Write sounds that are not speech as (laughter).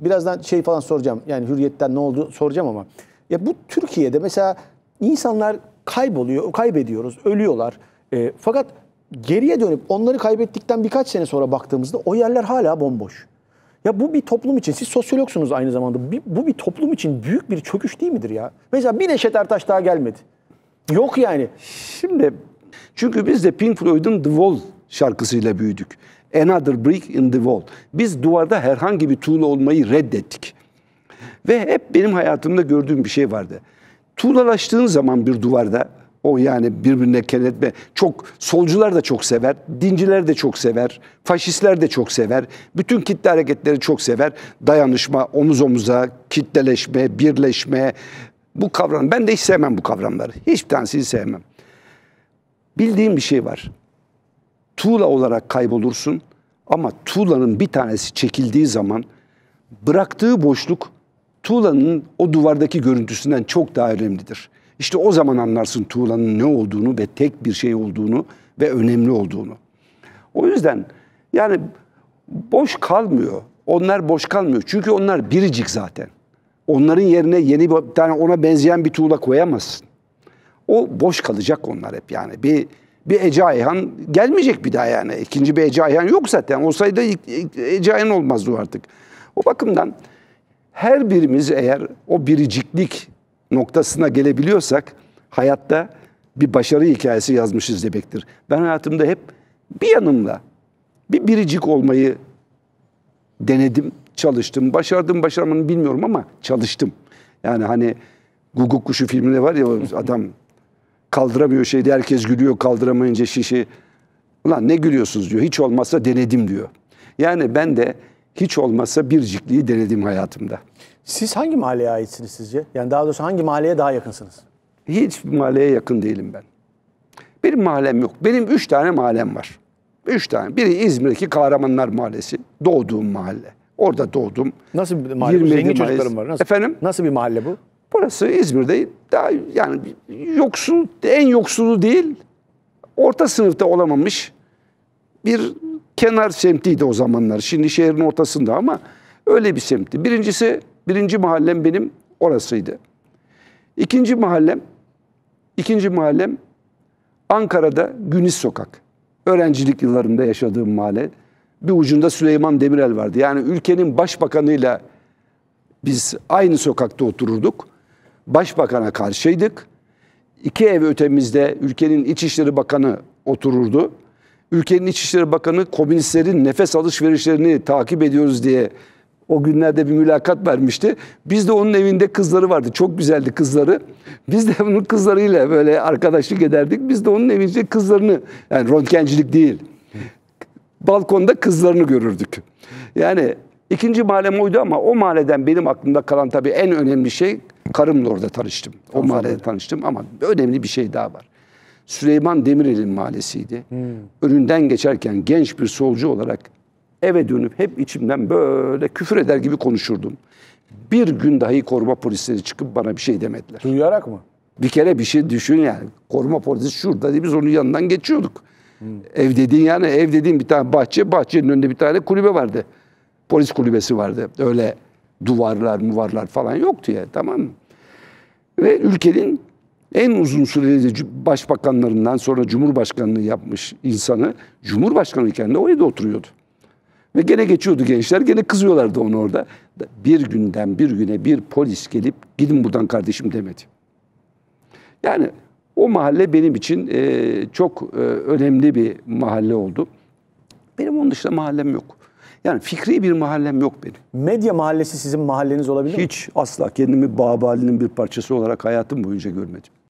Birazdan şey falan soracağım. Yani hürriyetten ne oldu soracağım ama. Ya bu Türkiye'de mesela insanlar kayboluyor, kaybediyoruz, ölüyorlar. E, fakat geriye dönüp onları kaybettikten birkaç sene sonra baktığımızda o yerler hala bomboş. Ya bu bir toplum için, siz sosyologsunuz aynı zamanda. Bir, bu bir toplum için büyük bir çöküş değil midir ya? Mesela bir Neşet Ertaş daha gelmedi. Yok yani. Şimdi çünkü biz de Pink Floyd'un The Wall şarkısıyla büyüdük. Another brick in the wall. Biz duvarda herhangi bir tuğla olmayı reddettik. Ve hep benim hayatımda gördüğüm bir şey vardı. Tuğlalaştığın zaman bir duvarda o yani birbirine kenetme. Çok solcular da çok sever, dinciler de çok sever, faşistler de çok sever. Bütün kitle hareketleri çok sever. Dayanışma, omuz omuza, kitleleşme, birleşme. Bu kavram ben de hiç sevmem bu kavramları. Hiçbir tanesini sevmem. Bildiğim bir şey var tuğla olarak kaybolursun ama tuğlanın bir tanesi çekildiği zaman bıraktığı boşluk tuğlanın o duvardaki görüntüsünden çok daha önemlidir. İşte o zaman anlarsın tuğlanın ne olduğunu ve tek bir şey olduğunu ve önemli olduğunu. O yüzden yani boş kalmıyor. Onlar boş kalmıyor. Çünkü onlar biricik zaten. Onların yerine yeni bir tane ona benzeyen bir tuğla koyamazsın. O boş kalacak onlar hep yani. Bir bir Ece Ayhan gelmeyecek bir daha yani. İkinci bir Ece Ayhan yok zaten. Olsaydı Ece Ayhan olmazdı artık. O bakımdan her birimiz eğer o biriciklik noktasına gelebiliyorsak hayatta bir başarı hikayesi yazmışız demektir. Ben hayatımda hep bir yanımla bir biricik olmayı denedim, çalıştım. Başardım, başarmanı bilmiyorum ama çalıştım. Yani hani Guguk Kuşu filminde var ya (laughs) adam kaldıramıyor şeydi. Herkes gülüyor kaldıramayınca şişi. Ulan ne gülüyorsunuz diyor. Hiç olmazsa denedim diyor. Yani ben de hiç olmazsa bircikliği denedim hayatımda. Siz hangi mahalleye aitsiniz sizce? Yani daha doğrusu hangi mahalleye daha yakınsınız? Hiç mahalleye yakın değilim ben. Benim mahallem yok. Benim üç tane mahallem var. Üç tane. Biri İzmir'deki Kahramanlar Mahallesi. Doğduğum mahalle. Orada doğdum. Nasıl bir mahalle? 27 Zengin mahallesi. çocuklarım var. Nasıl? Efendim? Nasıl bir mahalle bu? Burası İzmir'de daha yani yoksul, en yoksulu değil, orta sınıfta olamamış bir kenar semtiydi o zamanlar. Şimdi şehrin ortasında ama öyle bir semtti. Birincisi, birinci mahallem benim orasıydı. İkinci mahallem, ikinci mahallem Ankara'da Güniz Sokak. Öğrencilik yıllarında yaşadığım mahalle. Bir ucunda Süleyman Demirel vardı. Yani ülkenin başbakanıyla biz aynı sokakta otururduk başbakana karşıydık. İki ev ötemizde ülkenin İçişleri Bakanı otururdu. Ülkenin İçişleri Bakanı komünistlerin nefes alışverişlerini takip ediyoruz diye o günlerde bir mülakat vermişti. Biz de onun evinde kızları vardı. Çok güzeldi kızları. Biz de onun kızlarıyla böyle arkadaşlık ederdik. Biz de onun evinde kızlarını yani röntgencilik değil. Balkonda kızlarını görürdük. Yani ikinci mahallem oydu ama o mahalleden benim aklımda kalan tabii en önemli şey Karımla orada tanıştım. O Anladım. mahallede tanıştım ama önemli bir şey daha var. Süleyman Demirel'in mahallesiydi. Hmm. Önünden geçerken genç bir solcu olarak eve dönüp hep içimden böyle küfür eder gibi konuşurdum. Bir gün dahi koruma polisleri çıkıp bana bir şey demediler. Duyarak mı? Bir kere bir şey düşün yani. Koruma polisi şurada diye biz onun yanından geçiyorduk. Hmm. Ev dediğin yani ev dediğin bir tane bahçe, bahçenin önünde bir tane kulübe vardı. Polis kulübesi vardı. Öyle duvarlar, muvarlar falan yoktu ya tamam mı? Ve ülkenin en uzun süreli başbakanlarından sonra cumhurbaşkanlığı yapmış insanı cumhurbaşkanı iken de orada oturuyordu. Ve gene geçiyordu gençler, gene kızıyorlardı onu orada. Bir günden bir güne bir polis gelip gidin buradan kardeşim demedi. Yani o mahalle benim için e, çok e, önemli bir mahalle oldu. Benim onun dışında mahallem yok. Yani fikri bir mahallem yok benim. Medya mahallesi sizin mahalleniz olabilir mi? Hiç asla kendimi Babali'nin bir parçası olarak hayatım boyunca görmedim.